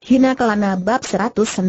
Hina Kelana Bab 106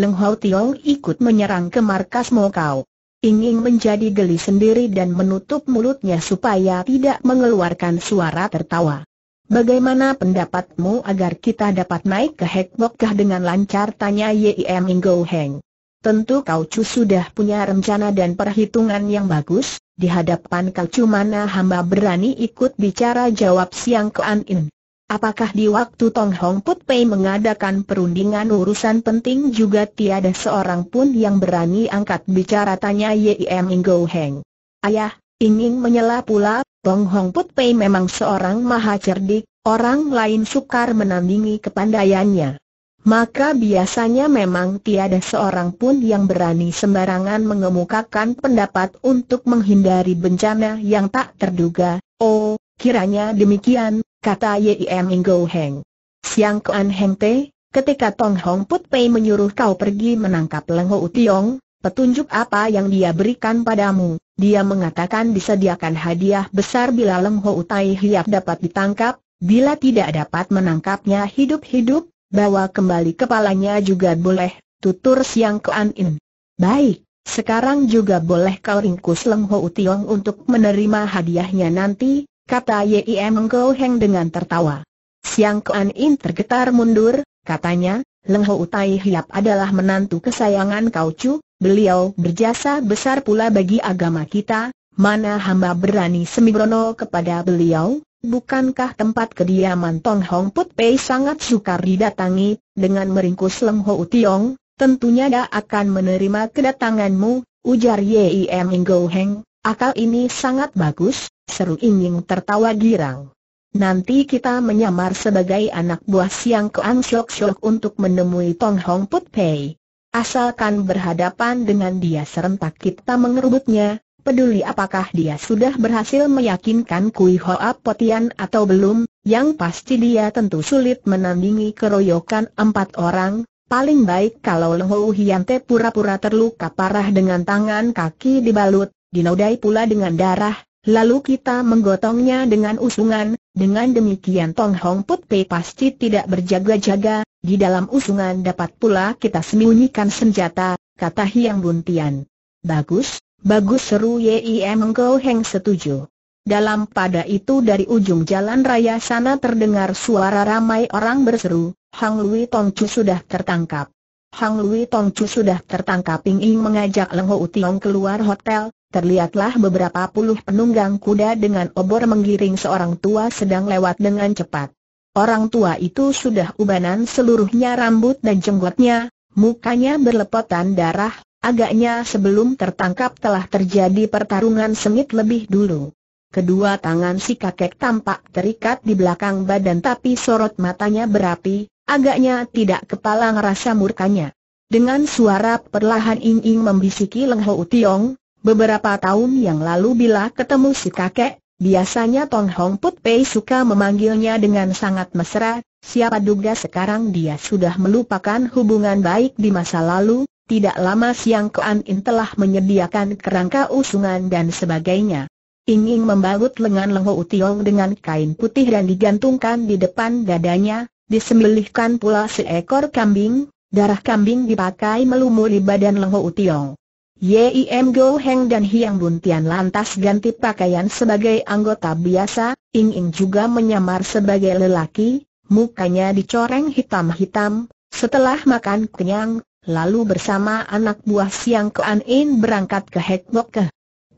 Leng Hau Tio ikut menyerang ke markas Mokau. Ingin menjadi geli sendiri dan menutup mulutnya supaya tidak mengeluarkan suara tertawa. Bagaimana pendapatmu agar kita dapat naik ke Hekbokkah dengan lancar tanya Yim Ingo Heng. Tentu kau cu sudah punya rencana dan perhitungan yang bagus, di hadapan kau mana hamba berani ikut bicara jawab Siang ke An In. Apakah di waktu Tong Hong Put Pei mengadakan perundingan urusan penting juga tiada seorang pun yang berani angkat bicara tanya Yim Go Heng. Ayah, ingin menyela pula, Tong Hong Put Pei memang seorang maha cerdik, orang lain sukar menandingi kepandaiannya. Maka biasanya memang tiada seorang pun yang berani sembarangan mengemukakan pendapat untuk menghindari bencana yang tak terduga. Oh, kiranya demikian, kata Yim Go Heng. Siang Kuan Heng Te, ketika Tong Hong Put Pei menyuruh kau pergi menangkap Lengo Utiong, petunjuk apa yang dia berikan padamu, dia mengatakan disediakan hadiah besar bila Lengo Tai Hiap dapat ditangkap, bila tidak dapat menangkapnya hidup-hidup, bawa kembali kepalanya juga boleh, tutur Siang Kuan In. Baik, sekarang juga boleh kau ringkus Leng Ho Utiong untuk menerima hadiahnya nanti, kata Yim Engkau Heng dengan tertawa. Siang Kuan In tergetar mundur, katanya, Leng Ho Utai Hiap adalah menantu kesayangan Kau Chu, beliau berjasa besar pula bagi agama kita, mana hamba berani semibrono kepada beliau, bukankah tempat kediaman Tong Hong Put Pei sangat sukar didatangi, dengan meringkus Leng Ho Utiong, tentunya dia akan menerima kedatanganmu, ujar Yim Engkau Heng, akal ini sangat bagus, seru ingin tertawa girang. Nanti kita menyamar sebagai anak buah Siang ke Syok Syok untuk menemui Tong Hong Put Pei. Asalkan berhadapan dengan dia serentak kita mengerubutnya, peduli apakah dia sudah berhasil meyakinkan Kui Hoa Potian atau belum, yang pasti dia tentu sulit menandingi keroyokan empat orang, paling baik kalau Leng Hou Hian pura-pura terluka parah dengan tangan kaki dibalut, dinodai pula dengan darah, Lalu kita menggotongnya dengan usungan, dengan demikian Tong Hong Put Pei pasti tidak berjaga-jaga, di dalam usungan dapat pula kita sembunyikan senjata, kata Hiang Buntian. Bagus, bagus seru Yim Engkau Heng setuju. Dalam pada itu dari ujung jalan raya sana terdengar suara ramai orang berseru, Hang Lui Tong Chu sudah tertangkap. Hang Lui Tong Chu sudah tertangkap Ping Ing mengajak Leng Ho Tiong keluar hotel, terlihatlah beberapa puluh penunggang kuda dengan obor menggiring seorang tua sedang lewat dengan cepat. Orang tua itu sudah ubanan seluruhnya rambut dan jenggotnya, mukanya berlepotan darah, agaknya sebelum tertangkap telah terjadi pertarungan sengit lebih dulu. Kedua tangan si kakek tampak terikat di belakang badan tapi sorot matanya berapi, agaknya tidak kepala ngerasa murkanya. Dengan suara perlahan Ing Ing membisiki Leng Ho Tiong, Beberapa tahun yang lalu bila ketemu si kakek, biasanya Tong Hong Put Pei suka memanggilnya dengan sangat mesra, siapa duga sekarang dia sudah melupakan hubungan baik di masa lalu, tidak lama siang An In telah menyediakan kerangka usungan dan sebagainya. Ingin membalut lengan Lengho Utiong dengan kain putih dan digantungkan di depan dadanya, disembelihkan pula seekor kambing, darah kambing dipakai melumuri badan Lengho Utiong. Yim Go Heng dan Hiang Buntian lantas ganti pakaian sebagai anggota biasa, Ing Ing juga menyamar sebagai lelaki, mukanya dicoreng hitam-hitam, setelah makan kenyang, lalu bersama anak buah Siang Kuan In berangkat ke Hek Bok ke.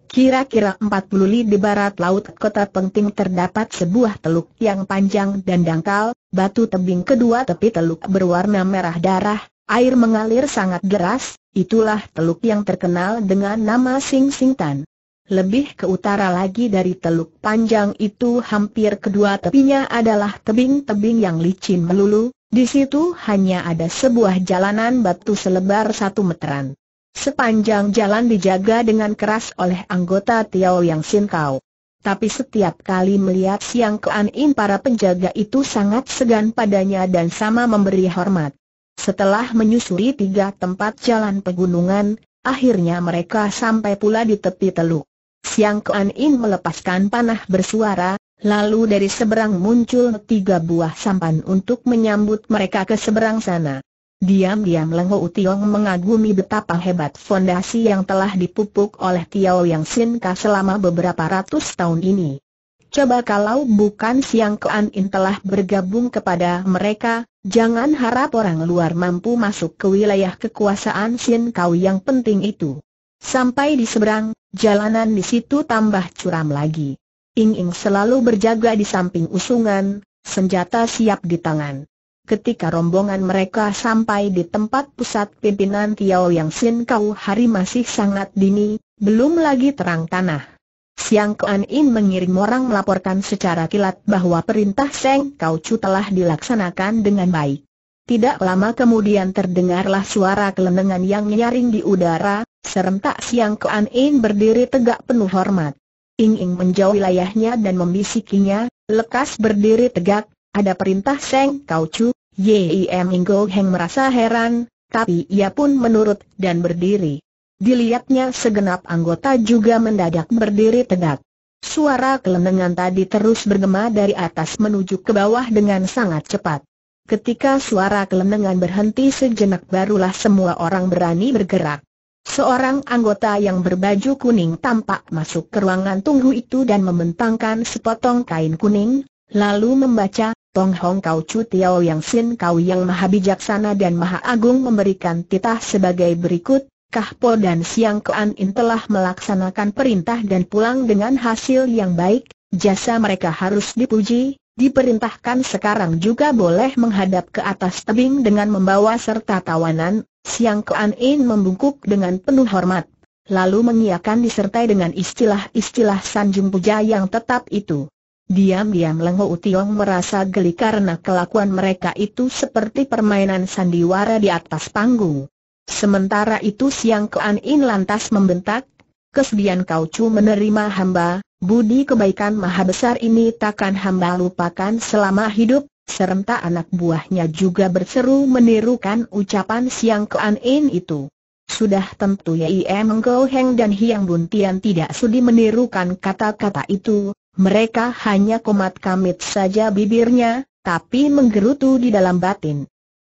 Kira-kira 40 li di barat laut kota penting terdapat sebuah teluk yang panjang dan dangkal, batu tebing kedua tepi teluk berwarna merah darah, Air mengalir sangat deras, itulah teluk yang terkenal dengan nama Sing Sing Tan. Lebih ke utara lagi dari teluk panjang itu hampir kedua tepinya adalah tebing-tebing yang licin melulu, di situ hanya ada sebuah jalanan batu selebar satu meteran. Sepanjang jalan dijaga dengan keras oleh anggota Tiao Yang Sin Kau. Tapi setiap kali melihat Siang Kean In para penjaga itu sangat segan padanya dan sama memberi hormat. Setelah menyusuri tiga tempat jalan pegunungan, akhirnya mereka sampai pula di tepi teluk. Siang Kuan In melepaskan panah bersuara, lalu dari seberang muncul tiga buah sampan untuk menyambut mereka ke seberang sana. Diam-diam Leng Ho Tiong mengagumi betapa hebat fondasi yang telah dipupuk oleh Tiao Yang Sin Ka selama beberapa ratus tahun ini. Coba kalau bukan Siang Kean In telah bergabung kepada mereka, jangan harap orang luar mampu masuk ke wilayah kekuasaan Sin Kau yang penting itu. Sampai di seberang, jalanan di situ tambah curam lagi. Ing Ing selalu berjaga di samping usungan, senjata siap di tangan. Ketika rombongan mereka sampai di tempat pusat pimpinan Tiao Yang Sin Kau hari masih sangat dini, belum lagi terang tanah. Siang Kuan In mengirim orang melaporkan secara kilat bahwa perintah Seng Kau Chu telah dilaksanakan dengan baik. Tidak lama kemudian terdengarlah suara kelenengan yang nyaring di udara, serentak Siang Kuan In berdiri tegak penuh hormat. Ing Ing menjauh wilayahnya dan membisikinya, lekas berdiri tegak, ada perintah Seng Kau Chu, Yim Ing Go Heng merasa heran, tapi ia pun menurut dan berdiri. Dilihatnya segenap anggota juga mendadak berdiri tegak. Suara kelenengan tadi terus bergema dari atas menuju ke bawah dengan sangat cepat. Ketika suara kelenengan berhenti sejenak barulah semua orang berani bergerak. Seorang anggota yang berbaju kuning tampak masuk ke ruangan tunggu itu dan membentangkan sepotong kain kuning, lalu membaca, Tong Hong Kau Chu Tiao Yang Sin Kau Yang Maha Bijaksana dan Maha Agung memberikan titah sebagai berikut, Kahpo dan Siang Kean In telah melaksanakan perintah dan pulang dengan hasil yang baik, jasa mereka harus dipuji, diperintahkan sekarang juga boleh menghadap ke atas tebing dengan membawa serta tawanan, Siang Kean In membungkuk dengan penuh hormat, lalu mengiakan disertai dengan istilah-istilah sanjung puja yang tetap itu. Diam-diam Leng Ho merasa geli karena kelakuan mereka itu seperti permainan sandiwara di atas panggung. Sementara itu Siang Kean In lantas membentak, kesedihan kau cu menerima hamba, budi kebaikan maha besar ini takkan hamba lupakan selama hidup, serentak anak buahnya juga berseru menirukan ucapan Siang Kean In itu. Sudah tentu Yai Engkau Heng dan Hiang Buntian tidak sudi menirukan kata-kata itu, mereka hanya komat kamit saja bibirnya, tapi menggerutu di dalam batin.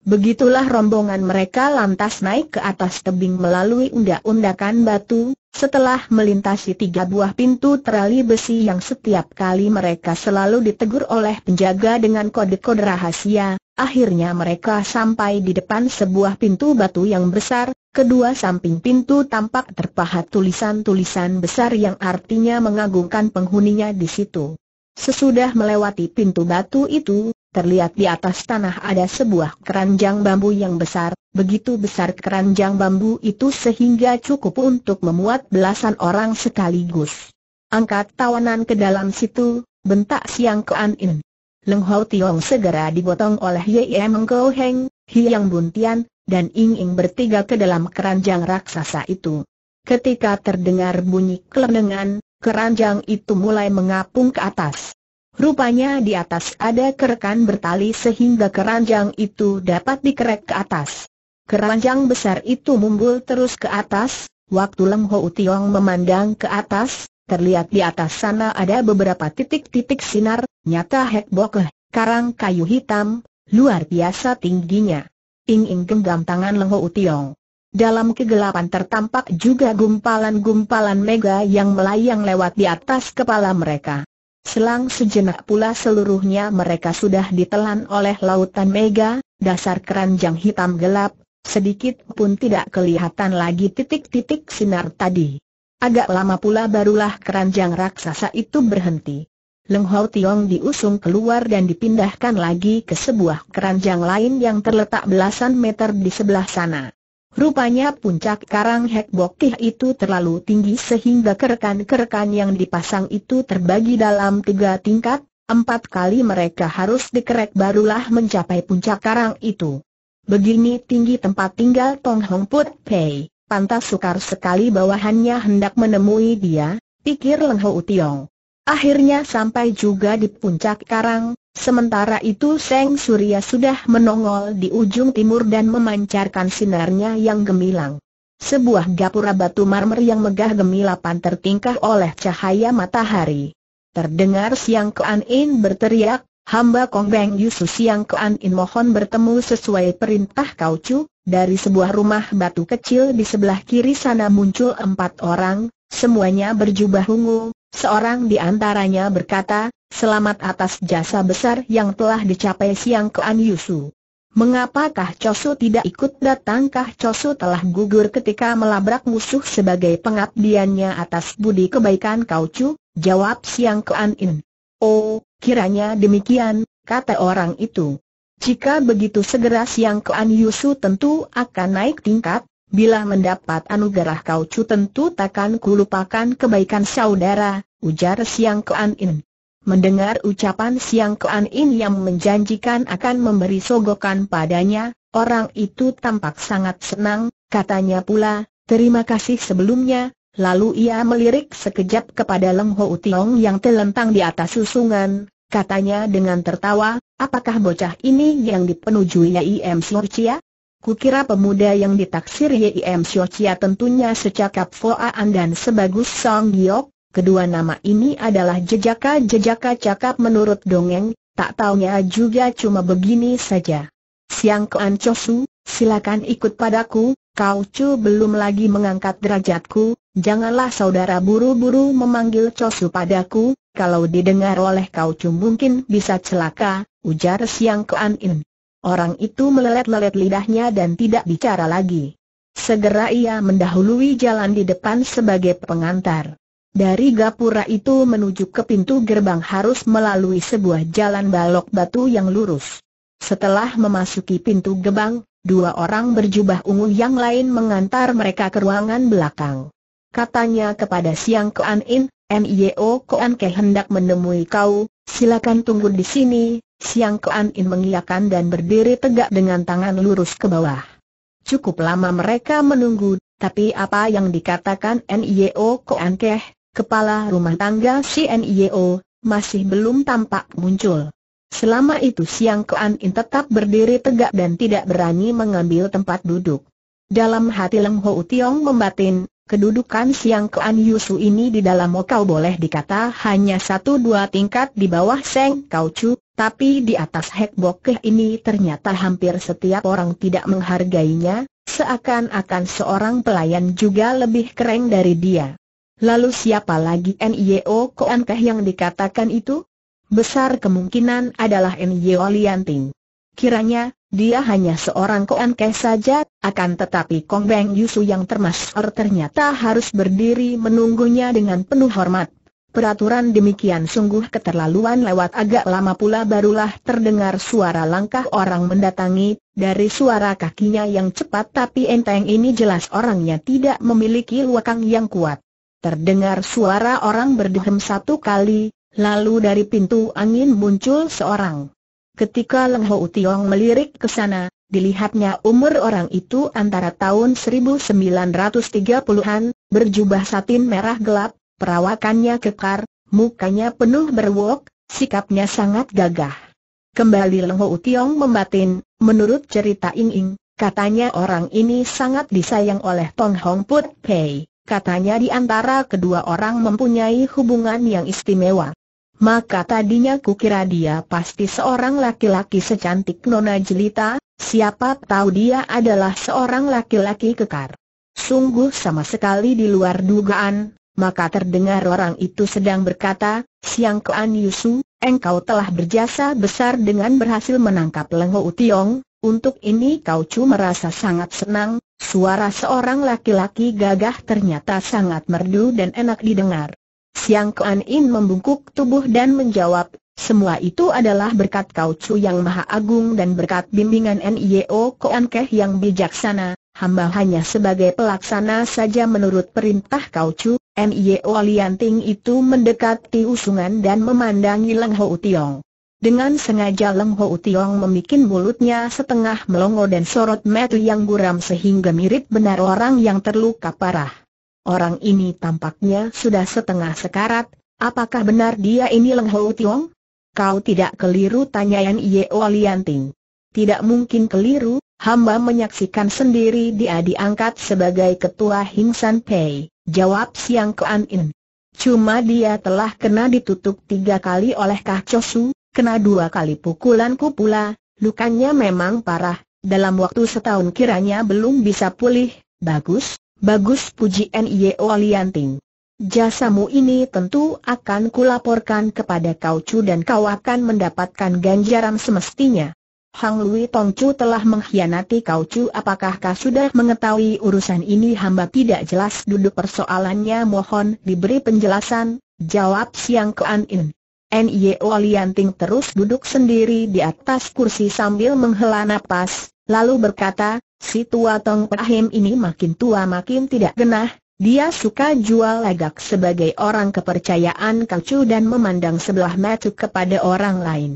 Begitulah rombongan mereka lantas naik ke atas tebing melalui undak-undakan batu, setelah melintasi tiga buah pintu terali besi yang setiap kali mereka selalu ditegur oleh penjaga dengan kode-kode rahasia, akhirnya mereka sampai di depan sebuah pintu batu yang besar, kedua samping pintu tampak terpahat tulisan-tulisan besar yang artinya mengagungkan penghuninya di situ. Sesudah melewati pintu batu itu, terlihat di atas tanah ada sebuah keranjang bambu yang besar, begitu besar keranjang bambu itu sehingga cukup untuk memuat belasan orang sekaligus. Angkat tawanan ke dalam situ, bentak Siang An In. Leng Hau Tiong segera dibotong oleh Ye Meng Go Heng, Hiang Buntian, dan Ing Ing bertiga ke dalam keranjang raksasa itu. Ketika terdengar bunyi kelenengan, keranjang itu mulai mengapung ke atas. Rupanya di atas ada kerekan bertali sehingga keranjang itu dapat dikerek ke atas. Keranjang besar itu mumbul terus ke atas, waktu Leng Ho Tiong memandang ke atas, terlihat di atas sana ada beberapa titik-titik sinar, nyata Hek Bokeh, karang kayu hitam, luar biasa tingginya. Ing-ing genggam tangan Leng Ho Tiong. Dalam kegelapan tertampak juga gumpalan-gumpalan mega yang melayang lewat di atas kepala mereka. Selang sejenak pula seluruhnya mereka sudah ditelan oleh lautan mega, dasar keranjang hitam gelap, sedikit pun tidak kelihatan lagi titik-titik sinar tadi. Agak lama pula barulah keranjang raksasa itu berhenti. Leng Hao Tiong diusung keluar dan dipindahkan lagi ke sebuah keranjang lain yang terletak belasan meter di sebelah sana. Rupanya puncak karang Hek Bokih itu terlalu tinggi sehingga kerekan-kerekan yang dipasang itu terbagi dalam tiga tingkat, empat kali mereka harus dikerek barulah mencapai puncak karang itu. Begini tinggi tempat tinggal Tong Hong Put Pei, pantas sukar sekali bawahannya hendak menemui dia, pikir Leng Ho Tiong. Akhirnya sampai juga di puncak karang, sementara itu Seng Surya sudah menongol di ujung timur dan memancarkan sinarnya yang gemilang. Sebuah gapura batu marmer yang megah gemilapan tertingkah oleh cahaya matahari. Terdengar Siang Kuan In berteriak, hamba Kong Beng Yusu Siang Kuan In mohon bertemu sesuai perintah Kau Chu, dari sebuah rumah batu kecil di sebelah kiri sana muncul empat orang, semuanya berjubah ungu, Seorang di antaranya berkata, selamat atas jasa besar yang telah dicapai siang Kean Yusu. Mengapakah Cosu tidak ikut datangkah Chosu telah gugur ketika melabrak musuh sebagai pengabdiannya atas budi kebaikan Kaucu, jawab Siang Kean In. Oh, kiranya demikian, kata orang itu. Jika begitu segera Siang Kean Yusu tentu akan naik tingkat, Bila mendapat anugerah kau cu tentu takkan kulupakan kebaikan saudara, ujar Siang Kuan In. Mendengar ucapan Siang Kuan In yang menjanjikan akan memberi sogokan padanya, orang itu tampak sangat senang, katanya pula, terima kasih sebelumnya, lalu ia melirik sekejap kepada Leng Ho Utiong yang telentang di atas susungan, katanya dengan tertawa, apakah bocah ini yang dipenujuinya I.M. Kukira pemuda yang ditaksir Yim Siochia tentunya secakap Foaan dan sebagus Song Giok, kedua nama ini adalah jejaka-jejaka cakap menurut dongeng, tak taunya juga cuma begini saja. Siang Kean Chosu, silakan ikut padaku, kau cu belum lagi mengangkat derajatku, janganlah saudara buru-buru memanggil Chosu padaku, kalau didengar oleh kau cu mungkin bisa celaka, ujar Siang Kean In. Orang itu melelet-lelet lidahnya dan tidak bicara lagi. Segera ia mendahului jalan di depan sebagai pengantar. Dari gapura itu menuju ke pintu gerbang harus melalui sebuah jalan balok batu yang lurus. Setelah memasuki pintu gerbang, dua orang berjubah ungu yang lain mengantar mereka ke ruangan belakang. Katanya kepada Siang Koan In, MIO Koan Ke hendak menemui kau, silakan tunggu di sini, Siang Kuan In mengiyakan dan berdiri tegak dengan tangan lurus ke bawah. Cukup lama mereka menunggu, tapi apa yang dikatakan NIO Kuan Keh, kepala rumah tangga si NIO, masih belum tampak muncul. Selama itu Siang Kuan In tetap berdiri tegak dan tidak berani mengambil tempat duduk. Dalam hati Leng Ho Tiong membatin, Kedudukan Siang Kuan Yusu ini di dalam Mokau boleh dikata hanya satu dua tingkat di bawah Seng Kau tapi di atas Hek Bokeh ini ternyata hampir setiap orang tidak menghargainya, seakan-akan seorang pelayan juga lebih keren dari dia. Lalu siapa lagi N.I.O. Kuan Keh yang dikatakan itu? Besar kemungkinan adalah N.I.O. Lianting. Kiranya, dia hanya seorang koan koanke saja, akan tetapi Kong Beng Yusu yang termasuk ternyata harus berdiri menunggunya dengan penuh hormat. Peraturan demikian sungguh keterlaluan lewat agak lama pula barulah terdengar suara langkah orang mendatangi, dari suara kakinya yang cepat tapi enteng ini jelas orangnya tidak memiliki luakang yang kuat. Terdengar suara orang berdehem satu kali, lalu dari pintu angin muncul seorang. Ketika Leng Ho Tiong melirik ke sana, dilihatnya umur orang itu antara tahun 1930-an, berjubah satin merah gelap, perawakannya kekar, mukanya penuh berwok, sikapnya sangat gagah. Kembali Leng Ho Tiong membatin, menurut cerita Ing Ing, katanya orang ini sangat disayang oleh Tong Hong Put Pei. Katanya di antara kedua orang mempunyai hubungan yang istimewa. Maka tadinya kukira dia pasti seorang laki-laki secantik Nona Jelita, siapa tahu dia adalah seorang laki-laki kekar. Sungguh sama sekali di luar dugaan, maka terdengar orang itu sedang berkata, Siang An Yusu, engkau telah berjasa besar dengan berhasil menangkap Lengho Utiong, untuk ini kau cuma merasa sangat senang, suara seorang laki-laki gagah ternyata sangat merdu dan enak didengar. Siang Kuan In membungkuk tubuh dan menjawab, semua itu adalah berkat Kau Chu yang Maha Agung dan berkat bimbingan Nio e Kuan Keh yang bijaksana, hamba hanya sebagai pelaksana saja menurut perintah Kau Chu, Nio e Lianting itu mendekati usungan dan memandangi Leng Ho Utiong. Dengan sengaja Leng Ho Utiong memikin mulutnya setengah melongo dan sorot mata yang guram sehingga mirip benar orang yang terluka parah. Orang ini tampaknya sudah setengah sekarat, apakah benar dia ini Leng Hou Tiong? Kau tidak keliru tanya Yan Yeo Lianting. Tidak mungkin keliru, hamba menyaksikan sendiri dia diangkat sebagai ketua Hingsan Pei, jawab Siang Kuan In. Cuma dia telah kena ditutup tiga kali oleh Kah Chosu, kena dua kali pukulanku pula, lukanya memang parah, dalam waktu setahun kiranya belum bisa pulih, bagus, Bagus puji N.I.O. Lianting. Jasamu ini tentu akan kulaporkan kepada Kau Chu dan kau akan mendapatkan ganjaran semestinya. Hang Lui Tongcu telah mengkhianati Kau Chu apakah kau sudah mengetahui urusan ini hamba tidak jelas duduk persoalannya mohon diberi penjelasan, jawab Siang Kuan In. N.I.O. Lianting terus duduk sendiri di atas kursi sambil menghela napas, lalu berkata, Si tua Tong Pahim ini makin tua makin tidak genah, dia suka jual legak sebagai orang kepercayaan Chu dan memandang sebelah mata kepada orang lain.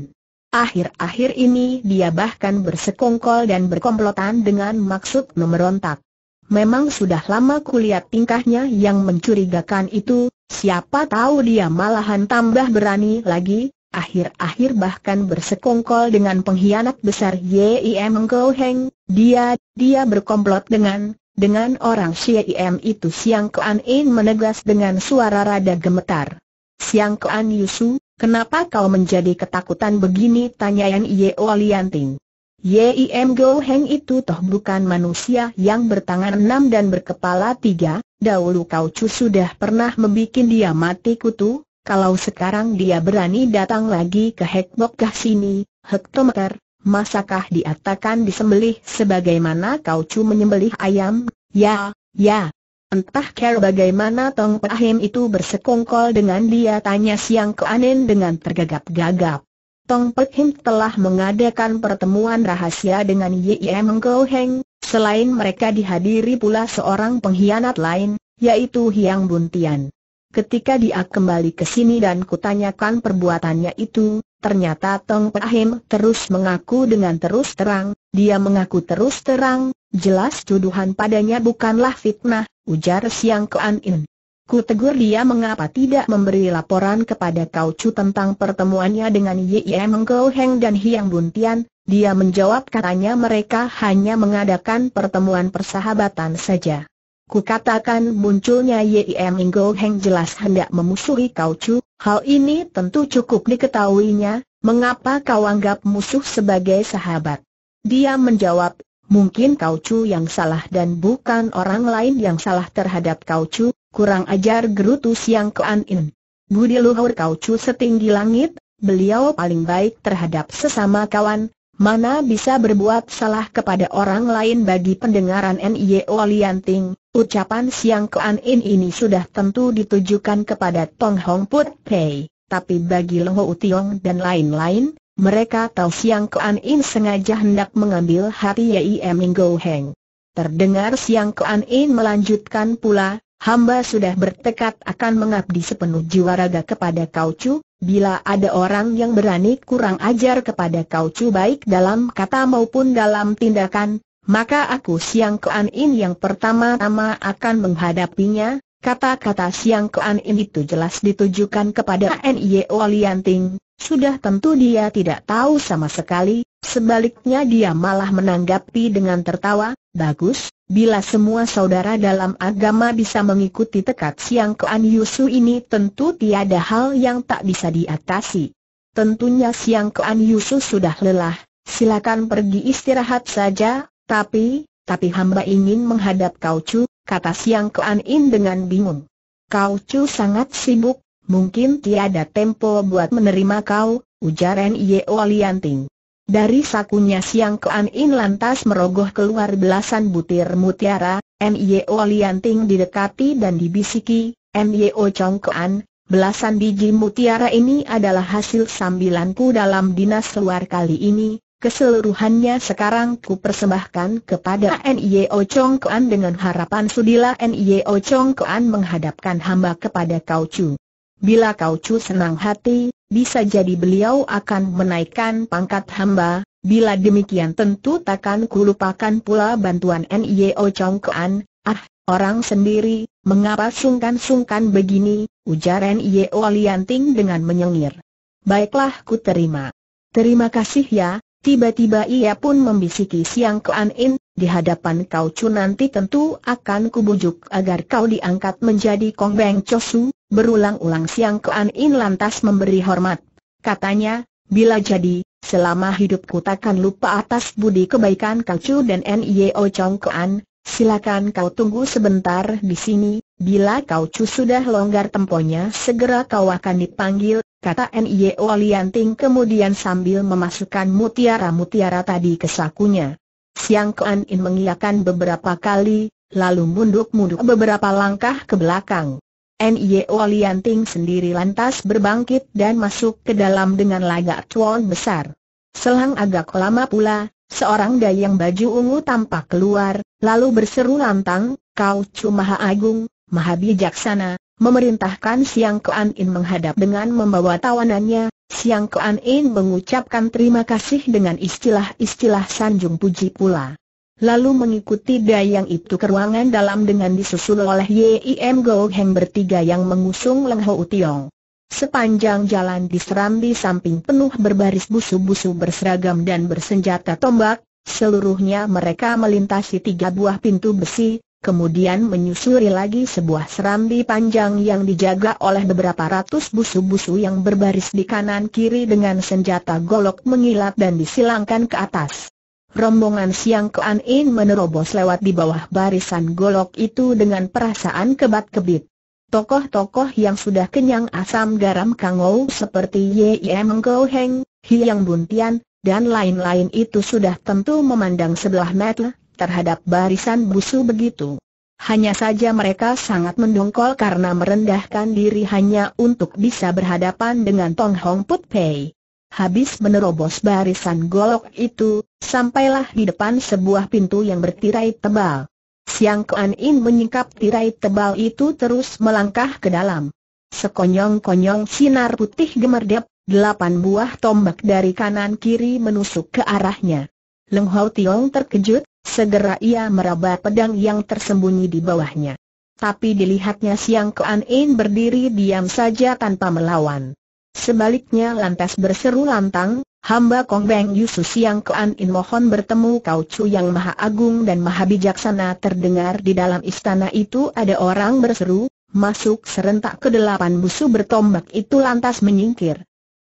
Akhir-akhir ini dia bahkan bersekongkol dan berkomplotan dengan maksud memerontak. Memang sudah lama kulihat tingkahnya yang mencurigakan itu, siapa tahu dia malahan tambah berani lagi, akhir-akhir bahkan bersekongkol dengan pengkhianat besar Yim Engkau Heng, dia, dia berkomplot dengan, dengan orang Yim itu Siang Kuan In menegas dengan suara rada gemetar. Siang Kuan Yusu, kenapa kau menjadi ketakutan begini tanyaan Yeo Lianting. Yim Go Heng itu toh bukan manusia yang bertangan enam dan berkepala tiga, dahulu kau cu sudah pernah membuat dia mati kutu, kalau sekarang dia berani datang lagi ke Hekbokah sini, Hektometer, masakah diatakan disembelih sebagaimana kau cuma menyembelih ayam? Ya, ya. Entah care bagaimana Tong Pahim itu bersekongkol dengan dia tanya siang ke Anin dengan tergagap-gagap. Tong Pehim telah mengadakan pertemuan rahasia dengan Yim Engkau Heng, selain mereka dihadiri pula seorang pengkhianat lain, yaitu Hiang Buntian. Ketika dia kembali ke sini dan kutanyakan perbuatannya itu, ternyata Tong Pahim terus mengaku dengan terus terang, dia mengaku terus terang, jelas tuduhan padanya bukanlah fitnah, ujar Siang Kuan In. Ku tegur dia mengapa tidak memberi laporan kepada Kau Chu tentang pertemuannya dengan Yie Menggau Heng dan Hiang Buntian. Dia menjawab katanya mereka hanya mengadakan pertemuan persahabatan saja. Kukatakan munculnya Yim Ingo Heng jelas hendak memusuhi Kau Chu, hal ini tentu cukup diketahuinya, mengapa kau anggap musuh sebagai sahabat? Dia menjawab, mungkin Kau Chu yang salah dan bukan orang lain yang salah terhadap Kau Chu, kurang ajar gerutu siang An In. Budi luhur Kau Chu setinggi langit, beliau paling baik terhadap sesama kawan, mana bisa berbuat salah kepada orang lain bagi pendengaran NIO Lianting, Ucapan Siang Kuan In ini sudah tentu ditujukan kepada Tong Hong Put Pei, tapi bagi Leng Ho Utiong dan lain-lain, mereka tahu Siang Kuan In sengaja hendak mengambil hati Yai Ming Go Heng. Terdengar Siang Kuan In melanjutkan pula, hamba sudah bertekad akan mengabdi sepenuh jiwa raga kepada Kau Chu, bila ada orang yang berani kurang ajar kepada Kau Chu baik dalam kata maupun dalam tindakan, maka aku Siang Kean In yang pertama-tama akan menghadapinya, kata-kata Siang Kean In itu jelas ditujukan kepada Nye Lianting, sudah tentu dia tidak tahu sama sekali, sebaliknya dia malah menanggapi dengan tertawa, bagus, bila semua saudara dalam agama bisa mengikuti tekad Siang Kean Yusu ini tentu tiada hal yang tak bisa diatasi. Tentunya Siang Kean Yusu sudah lelah, silakan pergi istirahat saja, tapi, tapi hamba ingin menghadap Kau Chu, kata Siang Kuan In dengan bingung. Kau Chu sangat sibuk, mungkin tiada tempo buat menerima kau, ujar N.I.O. Lianting. Dari sakunya Siang Kuan In lantas merogoh keluar belasan butir mutiara, N.I.O. Lianting didekati dan dibisiki, N.I.O. Chong Kuan, belasan biji mutiara ini adalah hasil sambilanku dalam dinas luar kali ini, Keseluruhannya sekarang ku persembahkan kepada N.I.O. E Chong Kuan dengan harapan sudilah N.I.O. E Chong Kuan menghadapkan hamba kepada Kau Chu. Bila Kau Chu senang hati, bisa jadi beliau akan menaikkan pangkat hamba, bila demikian tentu takkan kulupakan pula bantuan N.I.O. E Chong Kuan, ah, orang sendiri, mengapa sungkan-sungkan begini, ujar N.I.O. Lianting dengan menyengir. Baiklah ku terima. Terima kasih ya, Tiba-tiba ia pun membisiki Siang Kean In, di hadapan kau cu nanti tentu akan kubujuk agar kau diangkat menjadi Kong Beng Chosu, berulang-ulang Siang Kean In lantas memberi hormat. Katanya, bila jadi, selama hidupku takkan lupa atas budi kebaikan kau cu dan N.I.O. Chong Kuan, silakan kau tunggu sebentar di sini, bila kau cu sudah longgar temponya segera kau akan dipanggil, kata Nio Lianting kemudian sambil memasukkan mutiara-mutiara tadi ke sakunya. Siang Kuan In mengiakan beberapa kali, lalu munduk-munduk beberapa langkah ke belakang. Nio Lianting sendiri lantas berbangkit dan masuk ke dalam dengan lagak cuan besar. Selang agak lama pula, seorang dayang baju ungu tampak keluar, lalu berseru lantang, kau cuma maha agung, maha bijaksana, memerintahkan Siang Kuan In menghadap dengan membawa tawanannya, Siang Kuan In mengucapkan terima kasih dengan istilah-istilah sanjung puji pula. Lalu mengikuti dayang itu ke ruangan dalam dengan disusul oleh Yim Go Heng bertiga yang mengusung Leng Ho Tiong. Sepanjang jalan diserambi samping penuh berbaris busu-busu berseragam dan bersenjata tombak, seluruhnya mereka melintasi tiga buah pintu besi, kemudian menyusuri lagi sebuah serambi panjang yang dijaga oleh beberapa ratus busu-busu yang berbaris di kanan-kiri dengan senjata golok mengilat dan disilangkan ke atas. Rombongan Siang ke In menerobos lewat di bawah barisan golok itu dengan perasaan kebat-kebit. Tokoh-tokoh yang sudah kenyang asam garam kangou seperti Ye Meng Go Heng, Hiang Buntian, dan lain-lain itu sudah tentu memandang sebelah mata terhadap barisan busu begitu. Hanya saja mereka sangat mendongkol karena merendahkan diri hanya untuk bisa berhadapan dengan Tong Hong Put Pei. Habis menerobos barisan golok itu, sampailah di depan sebuah pintu yang bertirai tebal. Siang Kuan In menyingkap tirai tebal itu terus melangkah ke dalam. Sekonyong-konyong sinar putih gemerdep, delapan buah tombak dari kanan kiri menusuk ke arahnya. Leng Hau Tiong terkejut, Segera ia meraba pedang yang tersembunyi di bawahnya. Tapi dilihatnya Siang Kuan In berdiri diam saja tanpa melawan. Sebaliknya lantas berseru lantang, hamba Kong Beng Yusu Siang Kuan In mohon bertemu Kau Chu yang maha agung dan maha bijaksana terdengar di dalam istana itu ada orang berseru, masuk serentak ke delapan busu bertombak itu lantas menyingkir.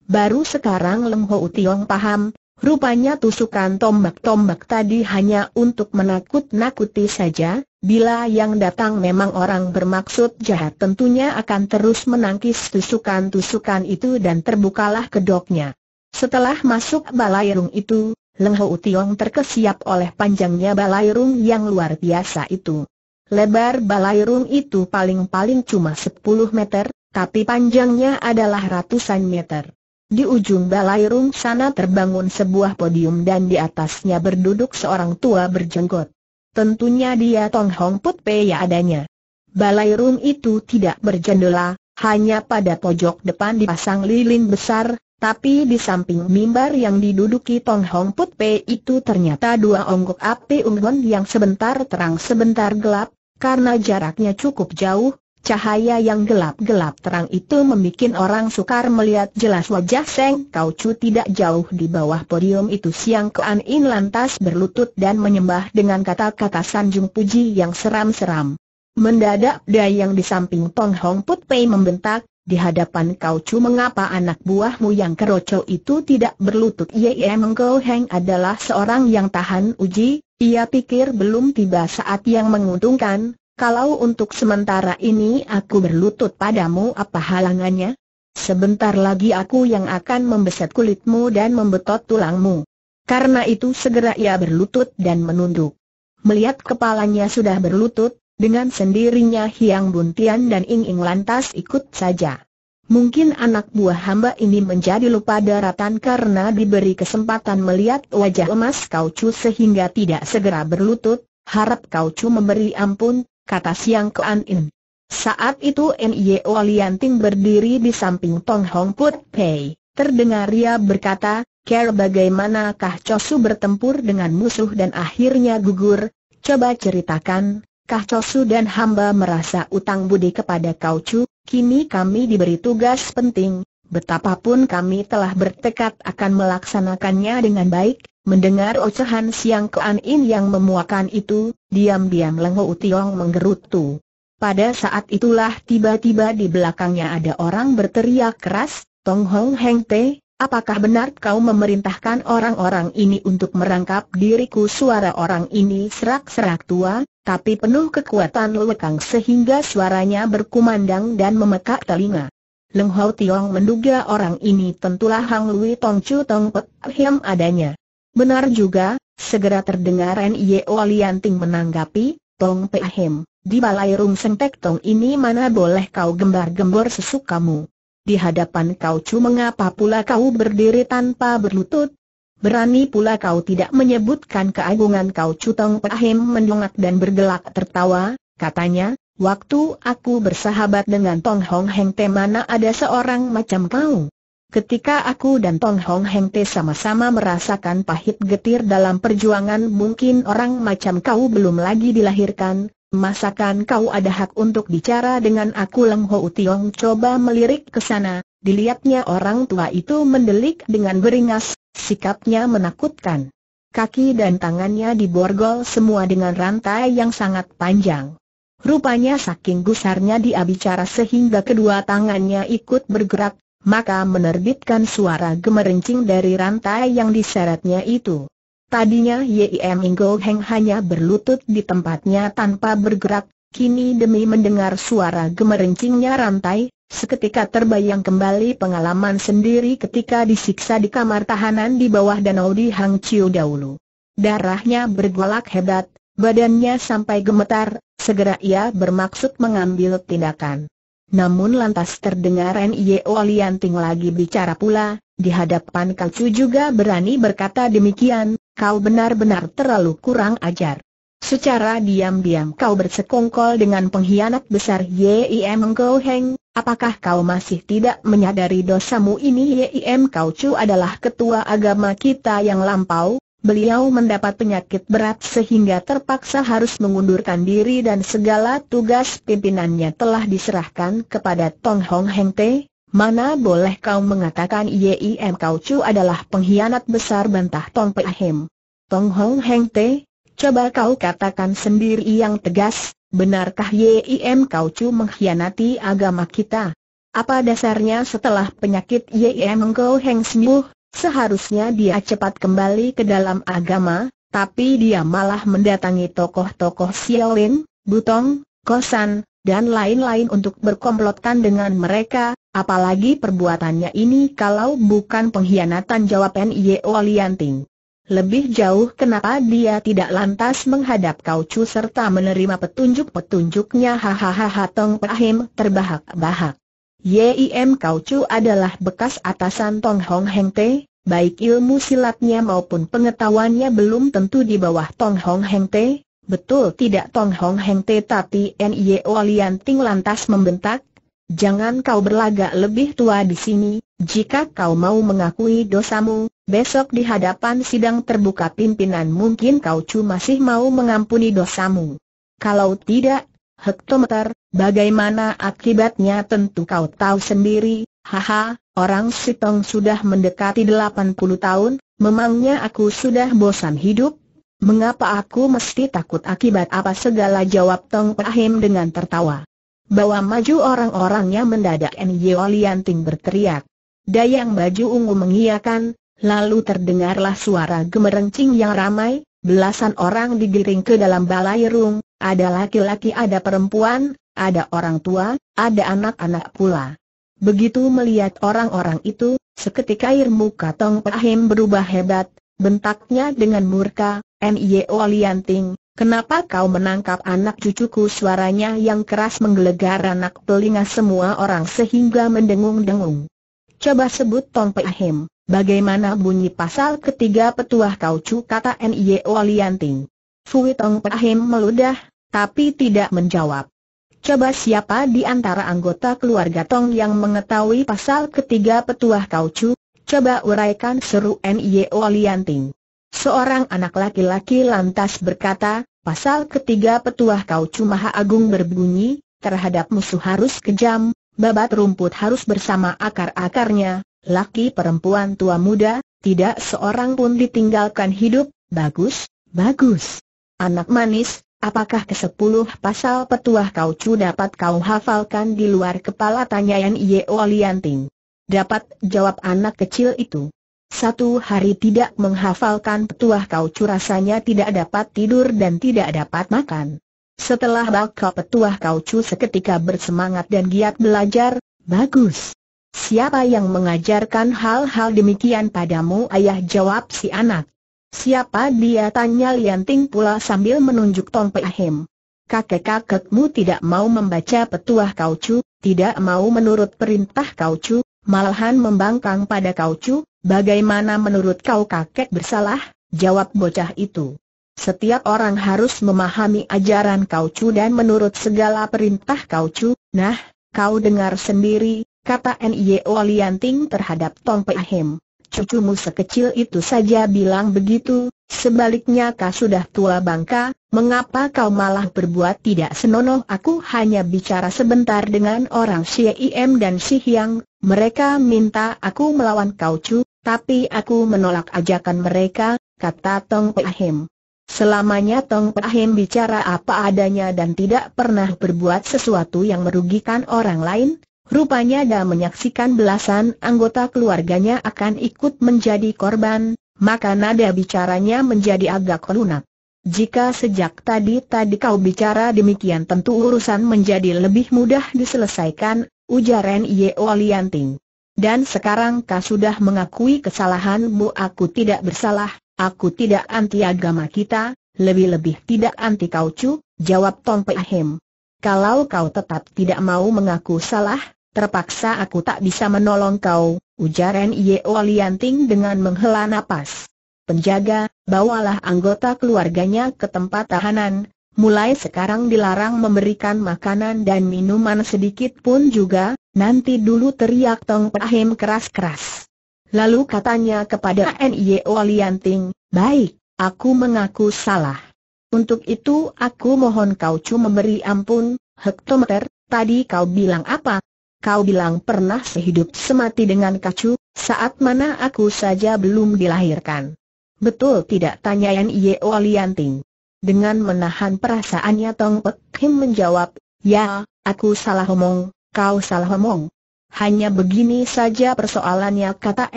Baru sekarang Lem Ho Tiong paham, Rupanya tusukan tombak-tombak tadi hanya untuk menakut-nakuti saja, bila yang datang memang orang bermaksud jahat tentunya akan terus menangkis tusukan-tusukan itu dan terbukalah kedoknya. Setelah masuk balairung itu, Leng Ho Tiong terkesiap oleh panjangnya balairung yang luar biasa itu. Lebar balairung itu paling-paling cuma 10 meter, tapi panjangnya adalah ratusan meter. Di ujung balai rung sana terbangun sebuah podium dan di atasnya berduduk seorang tua berjenggot. Tentunya dia Tong Hong Put Pe ya adanya. Balai rung itu tidak berjendela, hanya pada pojok depan dipasang lilin besar, tapi di samping mimbar yang diduduki Tong Hong Put Pe itu ternyata dua onggok api unggun yang sebentar terang sebentar gelap, karena jaraknya cukup jauh, Cahaya yang gelap-gelap terang itu membuat orang sukar melihat jelas wajah Seng Kau Chu tidak jauh di bawah podium itu Siang Kuan In lantas berlutut dan menyembah dengan kata-kata sanjung puji yang seram-seram. Mendadak dayang yang di samping Tong Hong Put Pei membentak, di hadapan Kau Chu mengapa anak buahmu yang keroco itu tidak berlutut Ye Mengko Heng adalah seorang yang tahan uji, ia pikir belum tiba saat yang menguntungkan, kalau untuk sementara ini aku berlutut padamu apa halangannya? Sebentar lagi aku yang akan membeset kulitmu dan membetot tulangmu. Karena itu segera ia berlutut dan menunduk. Melihat kepalanya sudah berlutut, dengan sendirinya Hiang Buntian dan Ing Ing lantas ikut saja. Mungkin anak buah hamba ini menjadi lupa daratan karena diberi kesempatan melihat wajah emas Kau sehingga tidak segera berlutut, harap Kau memberi ampun, kata Siang Kuan In. Saat itu Nio Lianting berdiri di samping Tong Hong Put Pei, terdengar ia berkata, Care bagaimanakah Chosu bertempur dengan musuh dan akhirnya gugur, coba ceritakan, Kah Chosu dan hamba merasa utang budi kepada Kau Chu, kini kami diberi tugas penting, betapapun kami telah bertekad akan melaksanakannya dengan baik, Mendengar ocehan Siang kean In yang memuakan itu, diam-diam Lengho Utiong menggerutu. Pada saat itulah tiba-tiba di belakangnya ada orang berteriak keras, Tong Hong Heng Te, apakah benar kau memerintahkan orang-orang ini untuk merangkap diriku? Suara orang ini serak-serak tua, tapi penuh kekuatan lekang sehingga suaranya berkumandang dan memekak telinga. Leng Hau Tiong menduga orang ini tentulah Hang Lui Tong Chu Tong Pek Hiam adanya. Benar juga, segera terdengar N.I.O. Lianting menanggapi, Tong Pei Hem, di balai rung sentek Tong ini mana boleh kau gembar-gembor sesukamu. Di hadapan kau cu mengapa pula kau berdiri tanpa berlutut? Berani pula kau tidak menyebutkan keagungan kau cu Tong Pei Hem mendongak dan bergelak tertawa, katanya, Waktu aku bersahabat dengan Tong Hong Heng Te mana ada seorang macam kau. Ketika aku dan Tong Hong Heng Te sama-sama merasakan pahit getir dalam perjuangan mungkin orang macam kau belum lagi dilahirkan, masakan kau ada hak untuk bicara dengan aku Leng Ho Utiong coba melirik ke sana, dilihatnya orang tua itu mendelik dengan beringas, sikapnya menakutkan. Kaki dan tangannya diborgol semua dengan rantai yang sangat panjang. Rupanya saking gusarnya dia bicara sehingga kedua tangannya ikut bergerak, maka menerbitkan suara gemerincing dari rantai yang diseretnya itu. Tadinya Yim Ingo Heng hanya berlutut di tempatnya tanpa bergerak, kini demi mendengar suara gemerincingnya rantai, seketika terbayang kembali pengalaman sendiri ketika disiksa di kamar tahanan di bawah danau di Hang Chiu dahulu. Darahnya bergolak hebat, badannya sampai gemetar, segera ia bermaksud mengambil tindakan. Namun lantas terdengar Nio Lianting lagi bicara pula, di hadapan Chu juga berani berkata demikian, kau benar-benar terlalu kurang ajar. Secara diam-diam kau bersekongkol dengan pengkhianat besar Yim Kau Heng, apakah kau masih tidak menyadari dosamu ini Yim Kau Chu adalah ketua agama kita yang lampau, beliau mendapat penyakit berat sehingga terpaksa harus mengundurkan diri dan segala tugas pimpinannya telah diserahkan kepada Tong Hong Heng Te. Mana boleh kau mengatakan Yim Kau Chu adalah pengkhianat besar bantah Tong Peahim. Tong Hong Heng Te, coba kau katakan sendiri yang tegas, benarkah Yim Kau Chu mengkhianati agama kita? Apa dasarnya setelah penyakit Yim Kau Heng Sembuh, Seharusnya dia cepat kembali ke dalam agama, tapi dia malah mendatangi tokoh-tokoh Xiaolin, Butong, Kosan, dan lain-lain untuk berkomplotan dengan mereka, apalagi perbuatannya ini kalau bukan pengkhianatan jawab N.I.O. Lianting. Lebih jauh kenapa dia tidak lantas menghadap Kaucu serta menerima petunjuk-petunjuknya hahaha Tong Pahim terbahak-bahak. Yim Kau Chu adalah bekas atasan Tong Hong Heng Te, baik ilmu silatnya maupun pengetahuannya belum tentu di bawah Tong Hong Heng Te, betul tidak Tong Hong Heng Te tapi Nio Lian Ting lantas membentak, Jangan kau berlagak lebih tua di sini, jika kau mau mengakui dosamu, besok di hadapan sidang terbuka pimpinan mungkin kau cuma masih mau mengampuni dosamu. Kalau tidak, hektometer, bagaimana akibatnya tentu kau tahu sendiri, haha, orang Sitong sudah mendekati 80 tahun, memangnya aku sudah bosan hidup? Mengapa aku mesti takut akibat apa segala jawab Tong Pahim dengan tertawa. Bawa maju orang-orangnya mendadak Nyo Lianting berteriak. Dayang baju ungu mengiakan, lalu terdengarlah suara gemerencing yang ramai, belasan orang digiring ke dalam balai rung, ada laki-laki ada perempuan, ada orang tua, ada anak-anak pula. Begitu melihat orang-orang itu, seketika air muka Tong Pahim berubah hebat, bentaknya dengan murka, M.I.O. Oh Lianting, kenapa kau menangkap anak cucuku suaranya yang keras menggelegar anak telinga semua orang sehingga mendengung-dengung. Coba sebut Tong Pahim, bagaimana bunyi pasal ketiga petuah kau cu kata M.I.O. Oh Lianting. Fui Tong Pahim meludah, tapi tidak menjawab. Coba siapa di antara anggota keluarga Tong yang mengetahui pasal ketiga petuah kaucu? Coba uraikan seru N.I.O. Lianting. Seorang anak laki-laki lantas berkata, pasal ketiga petuah kaucu maha agung berbunyi, terhadap musuh harus kejam, babat rumput harus bersama akar-akarnya, laki perempuan tua muda, tidak seorang pun ditinggalkan hidup, bagus, bagus. Anak manis, apakah ke sepuluh pasal petuah kau cu dapat kau hafalkan di luar kepala yang Yeo Olianting. Dapat jawab anak kecil itu. Satu hari tidak menghafalkan petuah kau cu rasanya tidak dapat tidur dan tidak dapat makan. Setelah bakal petuah kau cu seketika bersemangat dan giat belajar, bagus. Siapa yang mengajarkan hal-hal demikian padamu ayah jawab si anak. Siapa dia tanya Lianting pula sambil menunjuk Tong Pei Hem. Kakek-kakekmu tidak mau membaca petuah kaucu, tidak mau menurut perintah kaucu, malahan membangkang pada kaucu, bagaimana menurut kau kakek bersalah? Jawab bocah itu. Setiap orang harus memahami ajaran kaucu dan menurut segala perintah kaucu. Nah, kau dengar sendiri, kata N.Y.O. Lianting terhadap Tong Pei Ahem cucumu sekecil itu saja bilang begitu, sebaliknya kau sudah tua bangka, mengapa kau malah berbuat tidak senonoh aku hanya bicara sebentar dengan orang Siem dan Si Hyang, mereka minta aku melawan kau cu, tapi aku menolak ajakan mereka, kata Tong Pahim. Selamanya Tong Pahim bicara apa adanya dan tidak pernah berbuat sesuatu yang merugikan orang lain, Rupanya dia menyaksikan belasan anggota keluarganya akan ikut menjadi korban, maka nada bicaranya menjadi agak lunak. Jika sejak tadi tadi kau bicara demikian tentu urusan menjadi lebih mudah diselesaikan, ujar Ren Ye Lianting. Dan sekarang kau sudah mengakui kesalahanmu aku tidak bersalah, aku tidak anti agama kita, lebih-lebih tidak anti kau cu, jawab Tong Pei Hem. Kalau kau tetap tidak mau mengaku salah, Terpaksa aku tak bisa menolong kau, ujar Nio Lianting dengan menghela napas. Penjaga, bawalah anggota keluarganya ke tempat tahanan, mulai sekarang dilarang memberikan makanan dan minuman sedikit pun juga, nanti dulu teriak Tong Pahim keras-keras. Lalu katanya kepada Nio Lianting, baik, aku mengaku salah. Untuk itu aku mohon kau cuma memberi ampun, hektometer, tadi kau bilang apa, kau bilang pernah sehidup semati dengan kacu, saat mana aku saja belum dilahirkan. Betul tidak tanya Yeo Lianting. Dengan menahan perasaannya Tong Pek Kim menjawab, ya, aku salah omong, kau salah omong. Hanya begini saja persoalannya kata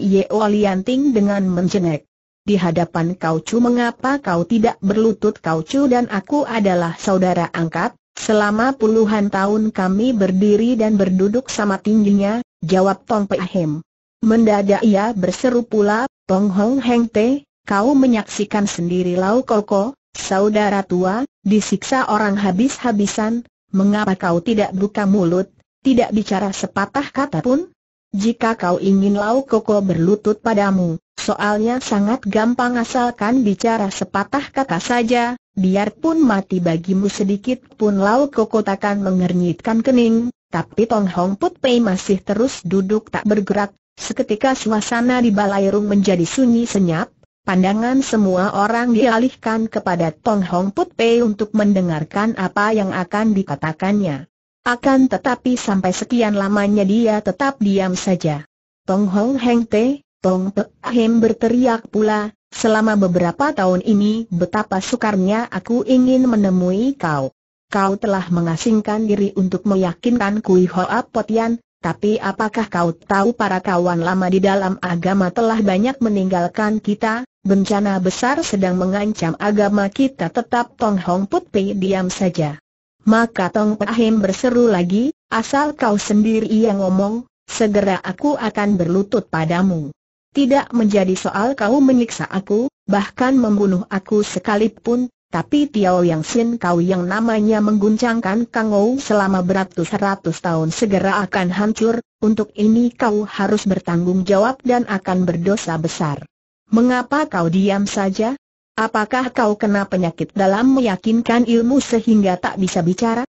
Yeo Lianting dengan menjenek. Di hadapan kau cu mengapa kau tidak berlutut kau cu dan aku adalah saudara angkat, Selama puluhan tahun kami berdiri dan berduduk sama tingginya, jawab Tong Pei Hem. Mendadak ia berseru pula, Tong Hong Heng Te, kau menyaksikan sendiri Lau Koko, saudara tua, disiksa orang habis-habisan, mengapa kau tidak buka mulut, tidak bicara sepatah kata pun? Jika kau ingin Lau Koko berlutut padamu, soalnya sangat gampang asalkan bicara sepatah kata saja, Biarpun mati bagimu sedikit pun Lau Koko takkan mengernyitkan kening, tapi Tong Hong Put Pei masih terus duduk tak bergerak, seketika suasana di balai rung menjadi sunyi senyap, pandangan semua orang dialihkan kepada Tong Hong Put Pei untuk mendengarkan apa yang akan dikatakannya. Akan tetapi sampai sekian lamanya dia tetap diam saja. Tong Hong Heng Te, Tong Pek Ahim berteriak pula, Selama beberapa tahun ini betapa sukarnya aku ingin menemui kau. Kau telah mengasingkan diri untuk meyakinkan Kui Hoa Potian, tapi apakah kau tahu para kawan lama di dalam agama telah banyak meninggalkan kita, bencana besar sedang mengancam agama kita tetap Tong Hong Put diam saja. Maka Tong Pahim berseru lagi, asal kau sendiri yang ngomong, segera aku akan berlutut padamu. Tidak menjadi soal kau menyiksa aku, bahkan membunuh aku sekalipun, tapi Tiao Yang Sin kau yang namanya mengguncangkan Kang Ou selama beratus-ratus tahun segera akan hancur, untuk ini kau harus bertanggung jawab dan akan berdosa besar. Mengapa kau diam saja? Apakah kau kena penyakit dalam meyakinkan ilmu sehingga tak bisa bicara?